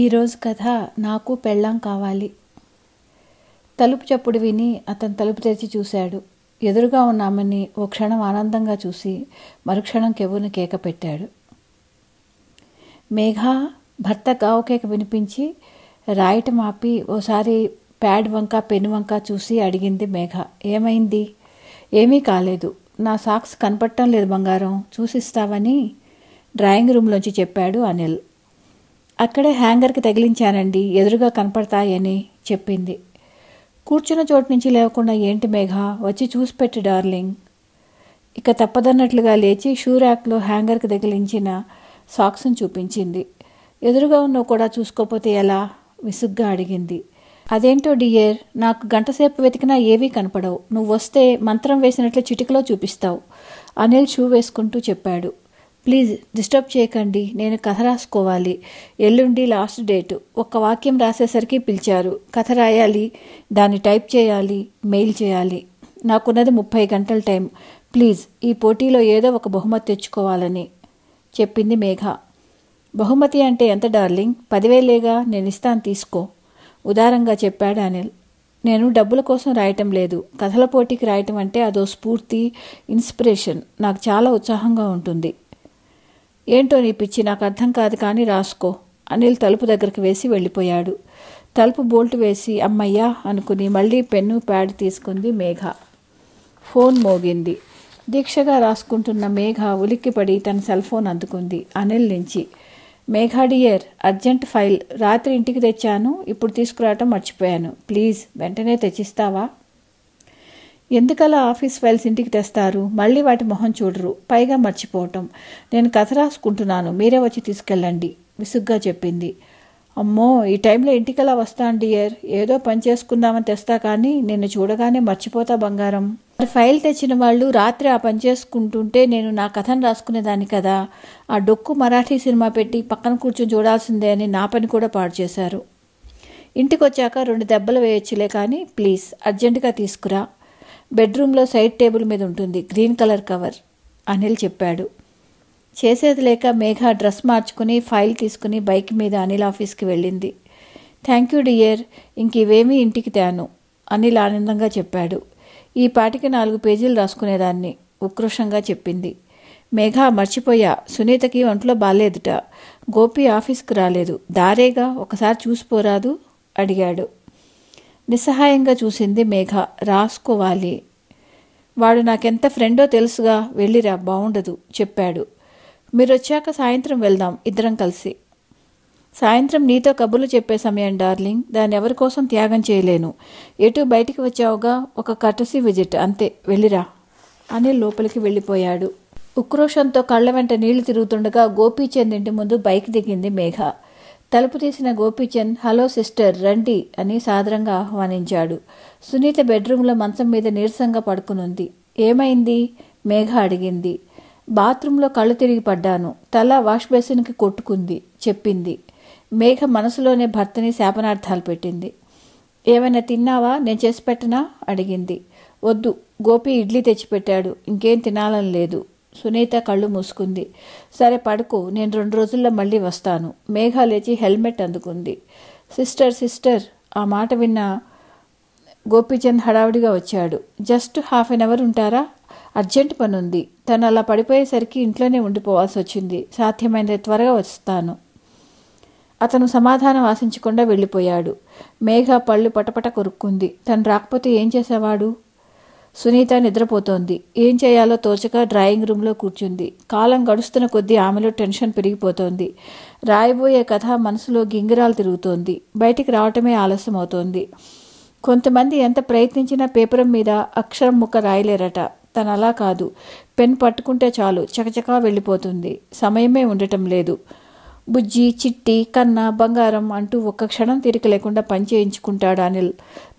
ఈరోజు కథ నాకు పెళ్ళాం కావాలి తలుపు చప్పుడు విని అతను తలుపు తెరిచి చూశాడు ఎదురుగా ఉన్న ఆమెని ఓ క్షణం ఆనందంగా చూసి మరుక్షణం కెవ్వును కేక పెట్టాడు మేఘ భర్త గావు కేక వినిపించి రాయటం ఆపి ఓసారి ప్యాడ్ వంక పెను వంక చూసి అడిగింది మేఘ ఏమైంది ఏమీ కాలేదు నా సాక్స్ కనపడటం లేదు బంగారం చూసిస్తావని డ్రాయింగ్ రూమ్లోంచి చెప్పాడు అనిల్ అక్కడే హ్యాంగర్కి తగిలించానండి ఎదురుగా కనపడతాయని చెప్పింది కూర్చున్న చోటు నుంచి లేకుండా ఏంటి మేఘ వచ్చి చూసి డార్లింగ్ ఇక తప్పదన్నట్లుగా లేచి షూ ర్యాక్లో హ్యాంగర్కి తగిలించిన సాక్స్ను చూపించింది ఎదురుగా ఉన్న కూడా చూసుకోపోతే ఎలా విసుగ్గా అడిగింది అదేంటో డియర్ నాకు గంటసేపు వెతికినా ఏవీ కనపడవు నువ్వు వస్తే మంత్రం వేసినట్లు చిటికలో చూపిస్తావు అనిల్ షూ వేసుకుంటూ చెప్పాడు ప్లీజ్ డిస్టర్బ్ చేయకండి నేను కథ రాసుకోవాలి ఎల్లుండి లాస్ట్ డేటు ఒక వాక్యం రాసేసరికి పిలిచారు కథ రాయాలి దాన్ని టైప్ చేయాలి మెయిల్ చేయాలి నాకున్నది ముప్పై గంటల టైం ప్లీజ్ ఈ పోటీలో ఏదో ఒక బహుమతి తెచ్చుకోవాలని చెప్పింది మేఘ బహుమతి అంటే ఎంత డార్లింగ్ పదివేలేగా నేను ఇస్తాను తీసుకో ఉదారంగా చెప్పాడు అనిల్ నేను డబ్బుల కోసం రాయటం లేదు కథల పోటీకి రాయటం అంటే అదో స్ఫూర్తి ఇన్స్పిరేషన్ నాకు చాలా ఉత్సాహంగా ఉంటుంది ఏంటో నీ పిచ్చి నాకు అర్థం కాదు కానీ రాసుకో అనిల్ తలుపు దగ్గరికి వేసి వెళ్ళిపోయాడు తలుపు బోల్ట్ వేసి అమ్మయ్యా అనుకుని మళ్ళీ పెన్ను ప్యాడ్ తీసుకుంది మేఘ ఫోన్ మోగింది దీక్షగా రాసుకుంటున్న మేఘ ఉలిక్కిపడి తన సెల్ ఫోన్ అందుకుంది అనిల్ నుంచి మేఘా డియర్ అర్జెంట్ ఫైల్ రాత్రి ఇంటికి తెచ్చాను ఇప్పుడు తీసుకురావటం మర్చిపోయాను ప్లీజ్ వెంటనే తెచ్చిస్తావా ఎందుకలా ఆఫీస్ ఫైల్స్ ఇంటికి తెస్తారు మళ్ళీ వాటి మొహం చూడరు పైగా మర్చిపోవటం నేను కథ రాసుకుంటున్నాను మీరే వచ్చి తీసుకెళ్ళండి విసుగ్గా చెప్పింది అమ్మో ఈ టైంలో ఇంటికలా వస్తా డియర్ ఏదో పని చేసుకుందామని తెస్తా కానీ నిన్ను చూడగానే మర్చిపోతా బంగారం మరి ఫైల్ తెచ్చిన వాళ్ళు రాత్రి ఆ పని చేసుకుంటుంటే నేను నా కథను రాసుకునేదాన్ని కదా ఆ డొక్కు మరాఠీ సినిమా పెట్టి పక్కన కూర్చొని చూడాల్సిందే అని నా పని కూడా పాడు చేశారు ఇంటికి వచ్చాక రెండు దెబ్బలు వేయొచ్చులే కానీ ప్లీజ్ అర్జెంటుగా తీసుకురా బెడ్రూమ్లో సైడ్ టేబుల్ మీద ఉంటుంది గ్రీన్ కలర్ కవర్ అనిల్ చెప్పాడు చేసేది లేక మేఘ డ్రెస్ మార్చుకుని ఫైల్ తీసుకుని బైక్ మీద అనిల్ ఆఫీస్కి వెళ్ళింది థ్యాంక్ యూ డియర్ ఇంక ఇవేమీ ఇంటికి తాను అనిల్ ఆనందంగా చెప్పాడు ఈ పాటికి నాలుగు పేజీలు రాసుకునేదాన్ని ఉక్రోషంగా చెప్పింది మేఘ మర్చిపోయా సునీతకి ఒంట్లో బాలేదుట గోపి ఆఫీస్కి రాలేదు దారేగా ఒకసారి చూసిపోరాదు అడిగాడు నిస్సహాయంగా చూసింది మేఘ రాసుకోవాలి వాడు నాకెంత ఫ్రెండో తెలుసుగా వెళ్ళిరా బాగుండదు చెప్పాడు మీరు వచ్చాక సాయంత్రం వెళ్దాం ఇద్దరం కలిసి సాయంత్రం నీతో కబుర్లు చెప్పే సమయం డార్లింగ్ దాన్ని ఎవరి కోసం త్యాగం చేయలేను ఎటు బయటికి వచ్చావుగా ఒక కటసీ విజిట్ అంతే వెళ్ళిరా అని లోపలికి వెళ్ళిపోయాడు ఉక్రోషంతో కళ్ళ వెంట నీళ్లు తిరుగుతుండగా గోపీచంద్ ఇంటి ముందు బైక్ దిగింది మేఘ తలుపు తీసిన గోపీచంద్ హలో సిస్టర్ రండి అని సాదరంగా ఆహ్వానించాడు సునీత బెడ్రూమ్లో మంచం మీద నీరసంగా పడుకునుంది ఏమైంది మేఘ అడిగింది బాత్రూంలో కళ్ళు తిరిగి పడ్డాను తల వాష్ బేసిన్కి కొట్టుకుంది చెప్పింది మేఘ మనసులోనే భర్తని శాపనార్థాలు పెట్టింది ఏమైనా తిన్నావా నేను చేసి పెట్టనా అడిగింది వద్దు గోపి ఇడ్లీ తెచ్చిపెట్టాడు ఇంకేం తినాలని లేదు సునీత కళ్ళు మూసుకుంది సరే పడుకో నేను రెండు రోజుల్లో మళ్ళీ వస్తాను మేఘ లేచి హెల్మెట్ అందుకుంది సిస్టర్ సిస్టర్ ఆ మాట విన్న గోపీచంద్ హడావుడిగా వచ్చాడు జస్ట్ హాఫ్ అన్ అవర్ ఉంటారా అర్జెంట్ పని ఉంది తను అలా పడిపోయేసరికి ఇంట్లోనే ఉండిపోవాల్సి వచ్చింది సాధ్యమైన త్వరగా వస్తాను అతను సమాధానం ఆశించకుండా వెళ్ళిపోయాడు మేఘ పళ్ళు పటపట కొరుక్కుంది తను రాకపోతే ఏం చేసేవాడు సునీత నిద్రపోతోంది ఏం చేయాలో తోచక డ్రాయింగ్ రూమ్లో కూర్చుంది కాలం గడుస్తున్న కొద్దీ ఆమెలో టెన్షన్ పెరిగిపోతోంది రాయబోయే కథ మనసులో గింగిరాలు తిరుగుతోంది బయటికి రావటమే ఆలస్యమవుతోంది కొంతమంది ఎంత ప్రయత్నించినా పేపరం మీద అక్షరం ముక్క రాయలేరట తను అలా కాదు పెన్ పట్టుకుంటే చాలు చకచకా వెళ్ళిపోతుంది సమయమే ఉండటం లేదు బుజ్జి చిట్టి కన్న బంగారం అంటూ ఒక్క క్షణం తీరిక లేకుండా పనిచేయించుకుంటాడు అనిల్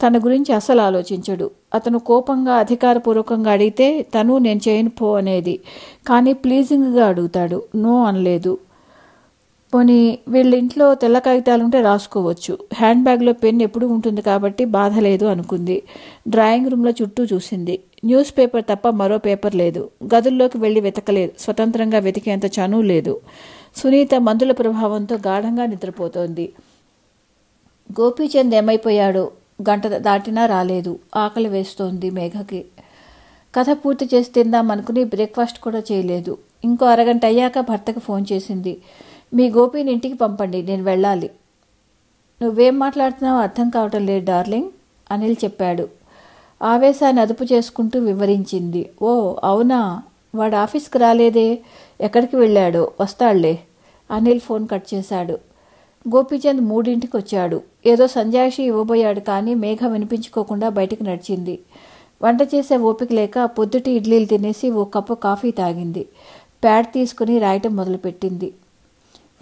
తన గురించి అసలు ఆలోచించడు అతను కోపంగా అధికారపూర్వకంగా అడిగితే తను నేను చేయను పో అనేది కానీ ప్లీజింగ్గా అడుగుతాడు నో అనలేదు పోనీ వీళ్ళ ఇంట్లో తెల్ల కాగితాలుంటే రాసుకోవచ్చు హ్యాండ్ బ్యాగ్లో పెన్ ఎప్పుడూ ఉంటుంది కాబట్టి బాధ లేదు అనుకుంది డ్రాయింగ్ రూమ్లో చుట్టూ చూసింది న్యూస్ పేపర్ తప్ప మరో పేపర్ లేదు గదుల్లోకి వెళ్ళి వెతకలేదు స్వతంత్రంగా వెతికేంత చనువు లేదు సునీత మందుల ప్రభావంతో గాఢంగా నిద్రపోతోంది గోపీచంద్ ఏమైపోయాడు గంట దాటినా రాలేదు ఆకలి వేస్తోంది మేఘకి కథ పూర్తి చేసి తిందాం అనుకుని బ్రేక్ఫాస్ట్ కూడా చేయలేదు ఇంకో అరగంట అయ్యాక భర్తకు ఫోన్ చేసింది మీ గోపిని ఇంటికి పంపండి నేను వెళ్ళాలి నువ్వేం మాట్లాడుతున్నావో అర్థం కావటం లేదు డార్లింగ్ అనిల్ చెప్పాడు ఆవేశాన్ని అదుపు చేసుకుంటూ వివరించింది ఓ అవునా వాడు ఆఫీస్కి రాలేదే ఎక్కడికి వెళ్ళాడో వస్తాడులే అనిల్ ఫోన్ కట్ చేశాడు గోపీచంద్ మూడింటికి వచ్చాడు ఏదో సంజాయిషి ఇవ్వబోయాడు కానీ మేఘ వినిపించుకోకుండా బయటికి నడిచింది వంట చేసే ఓపిక లేక పొద్దుటి ఇడ్లీలు తినేసి ఓ కప్పు కాఫీ తాగింది ప్యాడ్ తీసుకుని రాయటం మొదలుపెట్టింది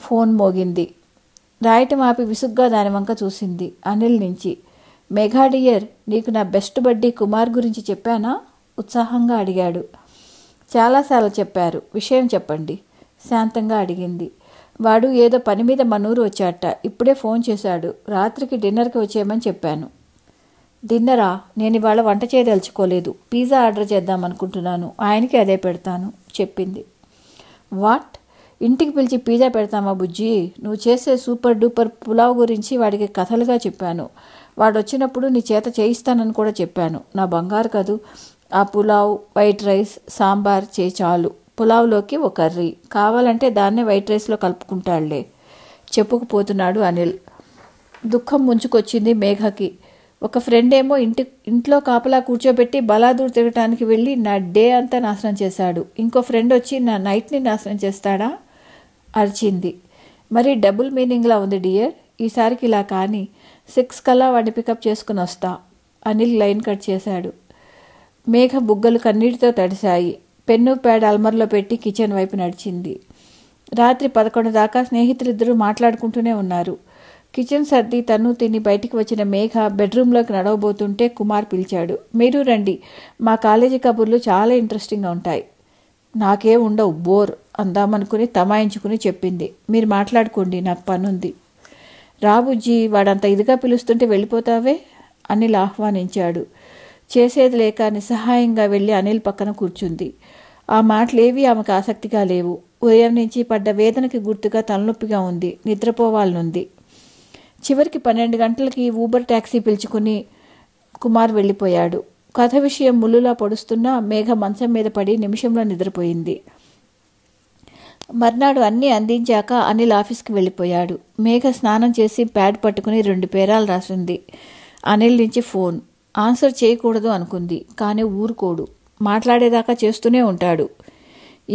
ఫోన్ మోగింది రాయటం ఆపి విసుగ్గా దాని వంక చూసింది అనిల్ నుంచి మెఘాడియర్ నీకు నా బెస్ట్ బడ్డీ కుమార్ గురించి చెప్పానా ఉత్సాహంగా అడిగాడు చాలాసార్లు చెప్పారు విషయం చెప్పండి శాంతంగా అడిగింది వాడు ఏదో పని మీద మనూరు వచ్చాట ఇప్పుడే ఫోన్ చేశాడు రాత్రికి డిన్నర్కి వచ్చేయమని చెప్పాను డిన్నరా నేను ఇవాళ వంట చేయదలుచుకోలేదు పిజ్జా ఆర్డర్ చేద్దాం అనుకుంటున్నాను ఆయనకి అదే పెడతాను చెప్పింది వాట్ ఇంటికి పిలిచి పిజ్జా పెడతామా బుజ్జి నువ్వు చేసే సూపర్ డూపర్ పులావ్ గురించి వాడికి కథలుగా చెప్పాను వాడు వచ్చినప్పుడు నీ చేత చేయిస్తానని కూడా చెప్పాను నా బంగారు కాదు ఆ పులావ్ వైట్ రైస్ సాంబార్ చే చాలు పులావ్లోకి ఒక కర్రీ కావాలంటే దాన్నే వైట్ రైస్లో కలుపుకుంటాడులే చెప్పుకుపోతున్నాడు అనిల్ దుఃఖం ముంచుకొచ్చింది మేఘకి ఒక ఫ్రెండ్ ఏమో ఇంటి ఇంట్లో కాపలా కూర్చోబెట్టి బలాదూర్ తిరగటానికి వెళ్ళి నా డే అంతా నాశనం చేశాడు ఇంకో ఫ్రెండ్ వచ్చి నా నైట్ని నాశనం చేస్తాడా అరిచింది మరి డబుల్ మీనింగ్లా ఉంది డియర్ ఈసారికి ఇలా కానీ సిక్స్ కల్లా వాడిని పికప్ చేసుకుని వస్తా అనిల్ లైన్ కట్ చేశాడు మేఘ బుగ్గలు కన్నీటితో తడిశాయి పెన్ను ప్యాడ్ అల్మర్లో పెట్టి కిచెన్ వైపు నడిచింది రాత్రి పదకొండు దాకా స్నేహితులిద్దరూ మాట్లాడుకుంటూనే ఉన్నారు కిచెన్ సర్ది తను తిని బయటికి వచ్చిన మేఘ బెడ్రూమ్లోకి నడవబోతుంటే కుమార్ పిలిచాడు మీరు రండి మా కాలేజీ కబుర్లు చాలా ఇంట్రెస్టింగ్గా ఉంటాయి నాకే ఉండవు బోర్ అందామనుకుని తమాయించుకుని చెప్పింది మీరు మాట్లాడుకోండి నాకు పనుంది రాబుజ్జీ వాడంత ఇదిగా పిలుస్తుంటే వెళ్ళిపోతావే అని ఆహ్వానించాడు చేసేది లేక నిస్సహాయంగా వెళ్ళి అనిల్ పక్కన కూర్చుంది ఆ మాటలేవి ఆమెకు ఆసక్తిగా లేవు ఉదయం నుంచి పడ్డ వేదనకి గుర్తుగా తలనొప్పిగా ఉంది నిద్రపోవాలనుంది చివరికి పన్నెండు గంటలకి ఊబర్ ట్యాక్సీ పిలుచుకుని కుమార్ వెళ్ళిపోయాడు కథ విషయం ముళ్ళులా పొడుస్తున్నా మేఘ మంచం మీద పడి నిమిషంలో నిద్రపోయింది మర్నాడు అన్నీ అందించాక అనిల్ ఆఫీస్కి వెళ్ళిపోయాడు మేఘ స్నానం చేసి ప్యాడ్ పట్టుకుని రెండు పేరాలు రాసింది అనిల్ నుంచి ఫోన్ ఆన్సర్ చేయకూడదు అనుకుంది కానీ ఊరుకోడు మాట్లాడేదాకా చేస్తూనే ఉంటాడు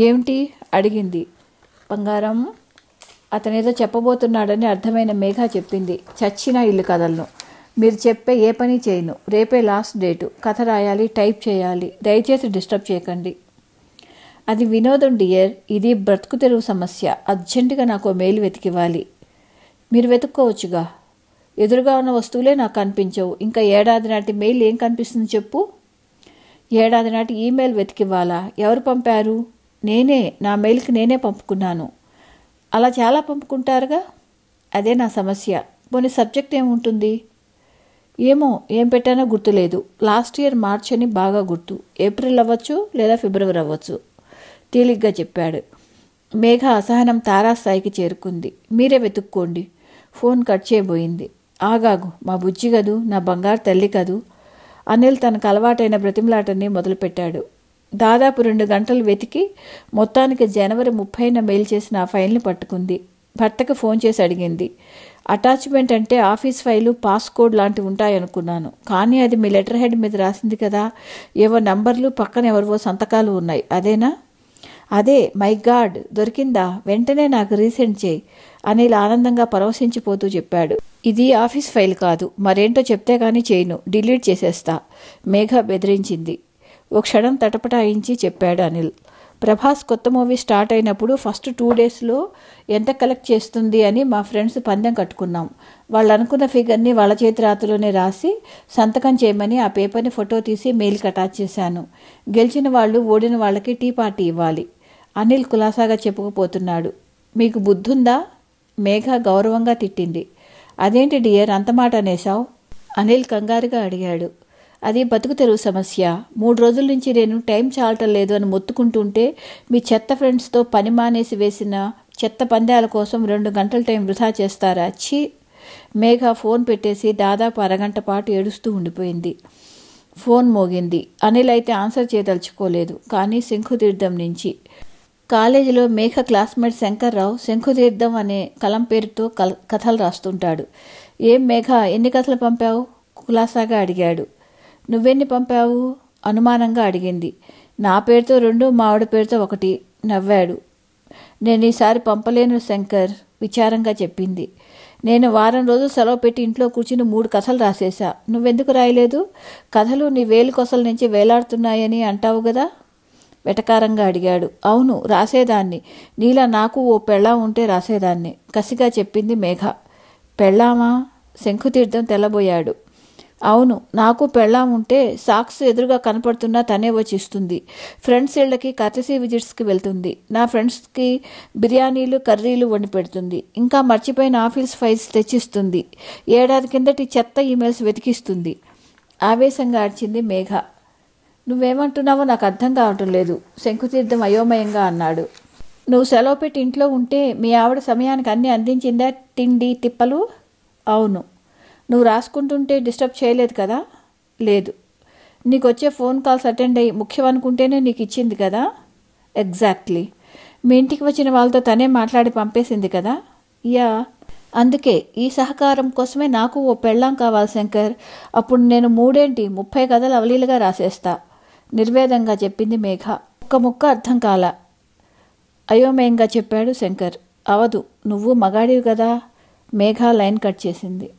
ఏమిటి అడిగింది బంగారం అతనేదో చెప్పబోతున్నాడని అర్థమైన మేఘ చెప్పింది చచ్చిన ఇల్లు కథలను మీరు చెప్పే ఏ పని చేయను రేపే లాస్ట్ డేటు కథ రాయాలి టైప్ చేయాలి దయచేసి డిస్టర్బ్ చేయకండి అది వినోదం డియర్ ఇది బ్రతుకు తెరువు సమస్య అర్జెంటుగా నాకు మెయిల్ వెతికివ్వాలి మీరు వెతుక్కోవచ్చుగా ఎదురుగా ఉన్న వస్తువులే నాకు కనిపించవు ఇంకా ఏడాది నాటి మెయిల్ ఏం కనిపిస్తుంది చెప్పు ఏడాది నాటి ఈమెయిల్ వెతికివ్వాలా ఎవరు పంపారు నేనే నా మెయిల్కి నేనే పంపుకున్నాను అలా చాలా పంపుకుంటారుగా అదే నా సమస్య పోనీ సబ్జెక్ట్ ఏముంటుంది ఏమో ఏం పెట్టానో గుర్తులేదు లాస్ట్ ఇయర్ మార్చ్ అని బాగా గుర్తు ఏప్రిల్ అవ్వచ్చు లేదా ఫిబ్రవరి అవ్వచ్చు తేలిగ్గా చెప్పాడు మేఘ అసహనం తారాస్థాయికి చేరుకుంది మీరే వెతుక్కోండి ఫోన్ కట్ చేయబోయింది ఆగాగు మా బుజ్జి కదూ నా బంగారు తల్లి కదూ అనిల్ తనకు అలవాటైన బ్రతిమలాటని మొదలుపెట్టాడు దాదాపు రెండు గంటలు వెతికి మొత్తానికి జనవరి ముప్పైన మెయిల్ చేసిన ఆ ఫైల్ని పట్టుకుంది భర్తకు ఫోన్ చేసి అడిగింది అటాచ్మెంట్ అంటే ఆఫీస్ ఫైలు పాస్కోడ్ లాంటివి ఉంటాయనుకున్నాను కానీ అది మీ లెటర్ హెడ్ మీద రాసింది కదా ఏవో నంబర్లు పక్కన ఎవరివో సంతకాలు ఉన్నాయి అదేనా అదే మై గాడ్ దొరికిందా వెంటనే నాకు రీసెంట్ చేయి అనిల్ ఆనందంగా పరవశించిపోతూ చెప్పాడు ఇది ఆఫీస్ ఫైల్ కాదు మరేంటో చెప్తే కానీ చేయను డిలీట్ చేసేస్తా మేఘ బెదిరించింది ఓ క్షణం తటపటాయించి చెప్పాడు అనిల్ ప్రభాస్ కొత్త మూవీ స్టార్ట్ అయినప్పుడు ఫస్ట్ టూ డేస్లో ఎంత కలెక్ట్ చేస్తుంది అని మా ఫ్రెండ్స్ పందెం కట్టుకున్నాం వాళ్ళు అనుకున్న ఫిగర్ని వాళ్ళ చేతి రాతలోనే రాసి సంతకం చేయమని ఆ పేపర్ని ఫోటో తీసి మెయిల్కి అటాచ్ చేశాను గెలిచిన వాళ్ళు ఓడిన వాళ్ళకి టీ పార్టీ ఇవ్వాలి అనిల్ కులాసాగా చెప్పుకుపోతున్నాడు మీకు బుద్ధుందా మేఘ గౌరవంగా తిట్టింది అదేంటి డియర్ అంత మాట అనేశావు అనిల్ కంగారుగా అడిగాడు అది బతుకు తెరువు సమస్య మూడు రోజుల నుంచి నేను టైం చాలటం లేదు అని మొత్తుకుంటుంటే మీ చెత్త ఫ్రెండ్స్తో పని మానేసి వేసిన చెత్త పందాల కోసం రెండు గంటల టైం వృధా చేస్తారా అచ్చి మేఘ ఫోన్ పెట్టేసి దాదాపు అరగంట పాటు ఏడుస్తూ ఉండిపోయింది ఫోన్ మోగింది అనిల్ అయితే ఆన్సర్ చేయదలుచుకోలేదు కానీ శంఖుతీర్థం నుంచి కాలేజీలో మేఘ క్లాస్మేట్ శంకర్రావు శంకుతీర్థం అనే కలం పేరుతో కథలు రాస్తుంటాడు ఏం మేఘ ఎన్ని కథలు పంపావు కులాసాగా అడిగాడు నువ్వెన్ని పంపావు అనుమానంగా అడిగింది నా పేరుతో రెండు మావిడ పేరుతో ఒకటి నవ్వాడు నేను ఈసారి పంపలేను శంకర్ విచారంగా చెప్పింది నేను వారం రోజులు సెలవు పెట్టి ఇంట్లో కూర్చుని మూడు కథలు రాసేశా నువ్వెందుకు రాయలేదు కథలు నీ వేలు కొసల నుంచి వేలాడుతున్నాయని అంటావు కదా వెటకారంగా అడిగాడు అవును రాసేదాన్ని నీలా నాకు ఓ పెళ్ళా ఉంటే రాసేదాన్ని కసిగా చెప్పింది మేఘ పెళ్ళామా శంకుతీర్థం తెల్లబోయాడు అవును నాకు పెళ్ళాం ఉంటే సాక్స్ ఎదురుగా కనపడుతున్నా తనే వచ్చిస్తుంది ఫ్రెండ్స్ ఇళ్ళకి కర్తసీ విజిట్స్కి వెళ్తుంది నా ఫ్రెండ్స్కి బిర్యానీలు కర్రీలు వండి పెడుతుంది ఇంకా మర్చిపోయిన ఆఫీస్ ఫైల్స్ తెచ్చిస్తుంది ఏడాది కిందటి చెత్త ఈమెయిల్స్ వెతికిస్తుంది ఆవేశంగా ఆడిచింది మేఘ నువ్వేమంటున్నావో నాకు అర్థం కావటం లేదు శంకుతీర్థం అయోమయంగా అన్నాడు నువ్వు సెలవు పెట్టి ఇంట్లో ఉంటే మీ ఆవిడ సమయానికి అన్నీ అందించిందా తిండి తిప్పలు అవును నువ్వు రాసుకుంటుంటే డిస్టర్బ్ చేయలేదు కదా లేదు నీకు వచ్చే ఫోన్ కాల్స్ అటెండ్ అయ్యి ముఖ్యం అనుకుంటేనే నీకు ఇచ్చింది కదా ఎగ్జాక్ట్లీ మీ ఇంటికి వచ్చిన వాళ్ళతో తనే మాట్లాడి పంపేసింది కదా యా అందుకే ఈ సహకారం కోసమే నాకు ఓ పెళ్ళాం కావాలి శంకర్ అప్పుడు నేను మూడేంటి ముప్పై కథలు అవలీలుగా రాసేస్తా నిర్వేదంగా చెప్పింది మేఘ ఒక్క ముక్క అర్థం కాల అయోమయంగా చెప్పాడు శంకర్ అవదు నువ్వు మగాడివి కదా మేఘ లైన్ కట్ చేసింది